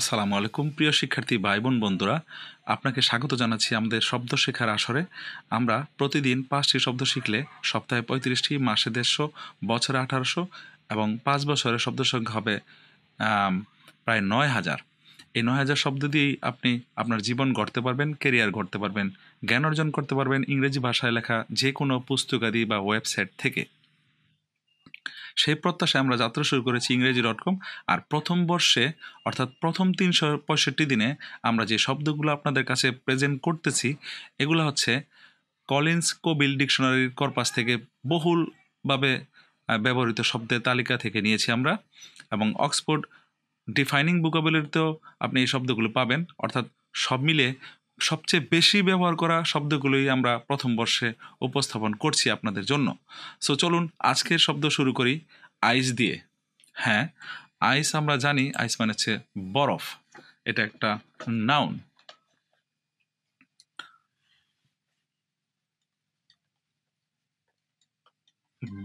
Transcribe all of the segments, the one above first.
আসসালামু আলাইকুম প্রিয় শিক্ষার্থী ভাই বোন বন্ধুরা আপনাকে স্বাগত জানাচ্ছি আমাদের শব্দ শেখার আসরে আমরা প্রতিদিন পাঁচটি শব্দ শিখলে সপ্তাহে পঁয়ত্রিশটি মাসে দেড়শো বছরে আঠারোশো এবং পাঁচ বছরের শব্দ সংখ্যা হবে প্রায় নয় হাজার এই নয় হাজার শব্দ দিয়েই আপনি আপনার জীবন গড়তে পারবেন কেরিয়ার গড়তে পারবেন জ্ঞান অর্জন করতে পারবেন ইংরেজি ভাষায় লেখা যে কোনো পুস্তকাদি বা ওয়েবসাইট থেকে সেই প্রত্যাশায় আমরা যাত্রা শুরু করেছি ইংরেজি ডট কম আর প্রথম বর্ষে অর্থাৎ প্রথম তিনশো পঁয়ষট্টি দিনে আমরা যে শব্দগুলো আপনাদের কাছে প্রেজেন্ট করতেছি এগুলো হচ্ছে কলিন্স কোবিল ডিকশনারির কর্পাস থেকে বহুলভাবে ব্যবহৃত শব্দের তালিকা থেকে নিয়েছি আমরা এবং অক্সফোর্ড ডিফাইনিং বুকাবুলারিতেও আপনি এই শব্দগুলো পাবেন অর্থাৎ সব মিলে সবচেয়ে বেশি ব্যবহার করা শব্দগুলোই আমরা প্রথম বর্ষে উপস্থাপন করছি আপনাদের জন্য সো চলুন আজকের শব্দ শুরু করি আইস দিয়ে হ্যাঁ আইস আমরা জানি আইস মানে হচ্ছে বরফ এটা একটা নাউন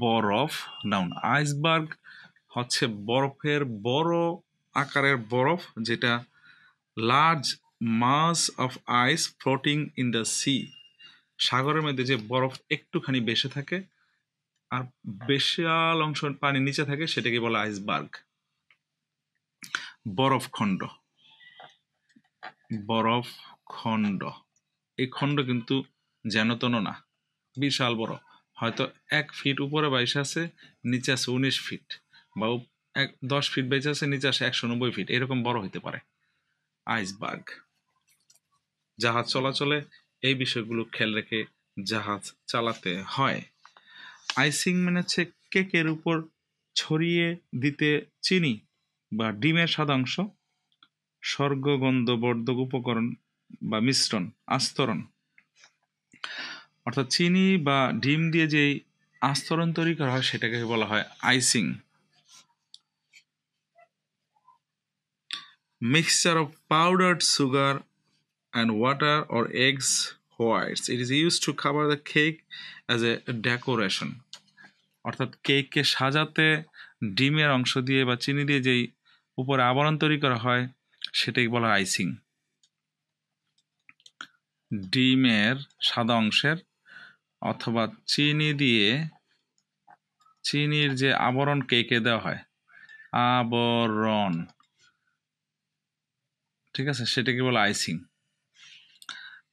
বরফ নাউন আইসবার্গ হচ্ছে বরফের বড় আকারের বরফ যেটা large mass of ice floating in the sea সাগরের মধ্যে যে বরফ একটুখানি বেশে থাকে আর বিশাল অংশ পানির নিচে থাকে সেটাকে বলা আইসবার্গ বরফখণ্ড বরফ খণ্ড এই খণ্ড কিন্তু যেন তেন না বিশাল বড় হয়তো এক ফিট উপরে বাইশ আছে নিচে আছে উনিশ ফিট বা এক দশ ফিট বেঁচে আছে নিচে আসে একশো নব্বই ফিট এরকম বড় হতে পারে আইসবার্গ জাহাজ চলাচলে এই বিষয়গুলো খেয়াল রেখে জাহাজ চালাতে হয় আইসিং মানে হচ্ছে কেকের উপর ছড়িয়ে দিতে চিনি বা ডিমের সাদাংশ স্বর্গগন্ধ বর্ধক উপকরণ বা মিশ্রণ আস্তরণ অর্থাৎ চিনি বা ডিম দিয়ে যেই আস্তরণ তৈরি করা হয় সেটাকে বলা হয় icing mixture of powdered sugar and water or eggs whites. It is used to cover the cake as a decoration. অর্থাৎ কেককে সাজাতে ডিমের অংশ দিয়ে বা চিনি দিয়ে যেই উপরে আবরণ তৈরি করা হয় সেটাই বলা আইসিং ডিমের সাদা অংশের অথবা চিনি দিয়ে চিনির যে আবরণ কেকে দেওয়া হয় আবরণ ঠিক আছে সেটাকে বলে আইসিং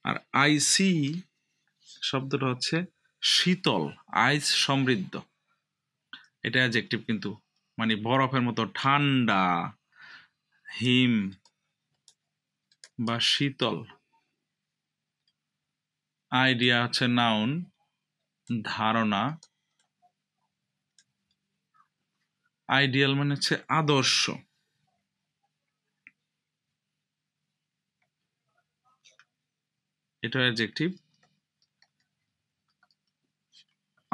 আর আইসি শব্দটা হচ্ছে শীতল আইস সমৃদ্ধ এটা অ্যাজেক্টিভ কিন্তু মানে বরফের মতো ঠান্ডা হিম বা শীতল আইডিয়া হচ্ছে নাউন ধারণা আইডিয়াল মানে হচ্ছে আদর্শ এটা অ্যাডজেক্টিভ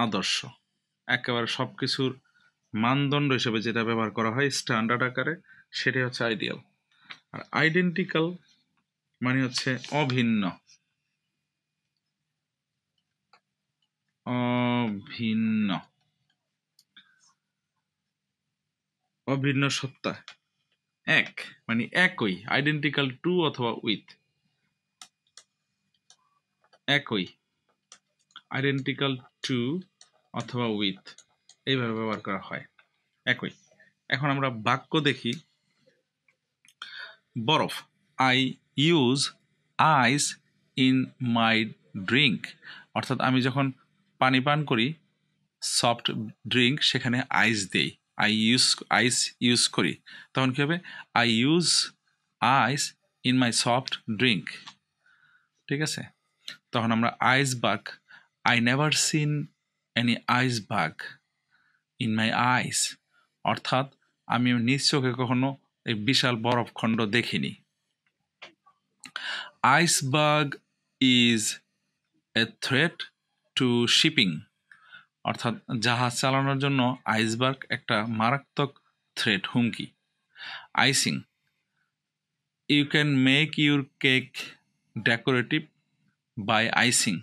আদর্শ একেবারে সব কিছুর মানদণ্ড হিসেবে যেটা ব্যবহার করা হয় স্ট্যান্ডার্ড আকারে সেটাই হচ্ছে আইডিয়াল আর আইডেন্টিক্যাল মানে হচ্ছে অভিন্ন অভিন্ন অভিন্ন সত্তা এক মানে একই আইডেন্টিক্যাল টু অথবা উইথ একই আইডেন্টিক্যাল টু অথবা উইথ এইভাবে ব্যবহার করা হয় একই এখন আমরা বাক্য দেখি বরফ I use ice in my drink অর্থাৎ আমি যখন পানি পান করি সফট ড্রিঙ্ক সেখানে আইস দেই আই ইউজ আইস ইউজ করি তখন কী হবে I use ice in my soft drink ঠিক আছে তখন আমরা iceberg I never seen any iceberg in my ice অর্থাৎ আমি নিজ চোখে কখনো এই বিশাল বরফখণ্ড দেখিনি iceberg is a threat to shipping অর্থাৎ জাহাজ চালানোর জন্য আইসবার্গ একটা মারাত্মক থ্রেট হুমকি icing you can make your cake decorative by icing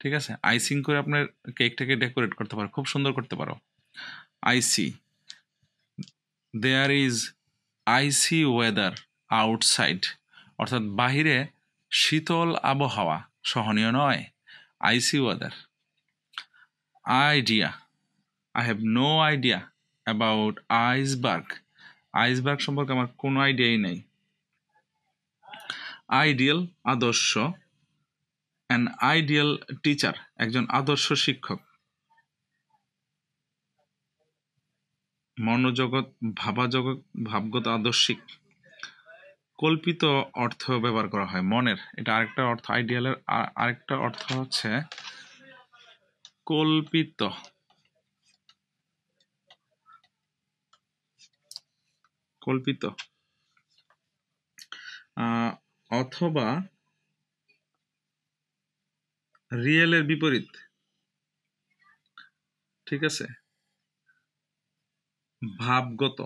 ঠিক আছে আইসিং করে আপনার কেকটাকে ডেকোরেট করতে পারো খুব সুন্দর করতে পারো icy there is icy weather outside অর্থাৎ বাহিরে শীতল আবহাওয়া সহনীয় নয় icy weather idea I have no idea about iceberg iceberg সম্পর্কে আমার কোনো আইডিয়াই নেই আইডিয়াল আদর্শ অ্যান আইডিয়াল টিচার একজন আদর্শ শিক্ষক মনোজগৎ ভাবাজগৎ ভাবগত আদর্শিক কল্পিত অর্থ ব্যবহার করা হয় মনের এটা আরেকটা অর্থ আইডিয়ালের আরেকটা অর্থ হচ্ছে কল্পিত কল্পিত অথবা রিয়েলের বিপরীত ঠিক আছে ভাবগত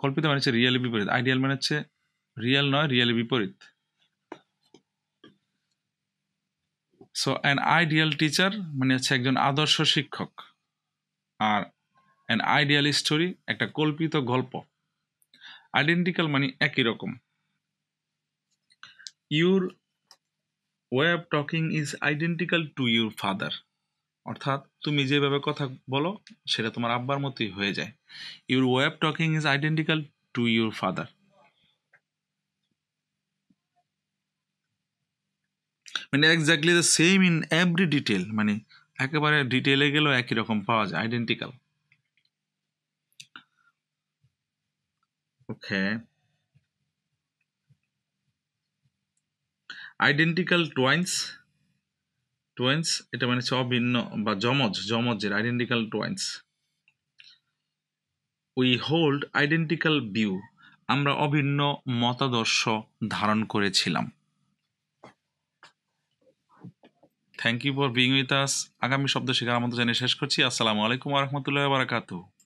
কল্পিত মানে হচ্ছে রিয়েলের বিপরীত আইডিয়াল মানে হচ্ছে রিয়েল নয় রিয়েলের বিপরীত সো অ্যান আইডিয়াল টিচার মানে হচ্ছে একজন আদর্শ শিক্ষক আর অ্যান আইডিয়াল স্টোরি একটা কল্পিত গল্প আইডেন্টিক্যাল মানে একই রকম your way of talking is identical to your father অর্থাৎ তুমি যেভাবে কথা বলো সেটা তোমার আব্বার মতোই হয়ে যায় your way of talking is identical to your father মানে exactly the same in every detail মানে একেবারে ডিটেলে গেলেও একই রকম পাওয়া যায় আইডেন্টিক্যাল ওকে আইডেন্টিক্যাল টোয়েন্স টোয়েন্স এটা মানে ভিন্ন বা জমজ জমজের identical twins we hold identical view আমরা অভিন্ন মতাদর্শ ধারণ করেছিলাম thank you for being with us আগামী শব্দ শেখার আমাদের জানিয়ে শেষ করছি আসসালামু আলাইকুম আহমতুল্লাহ বারাকাতু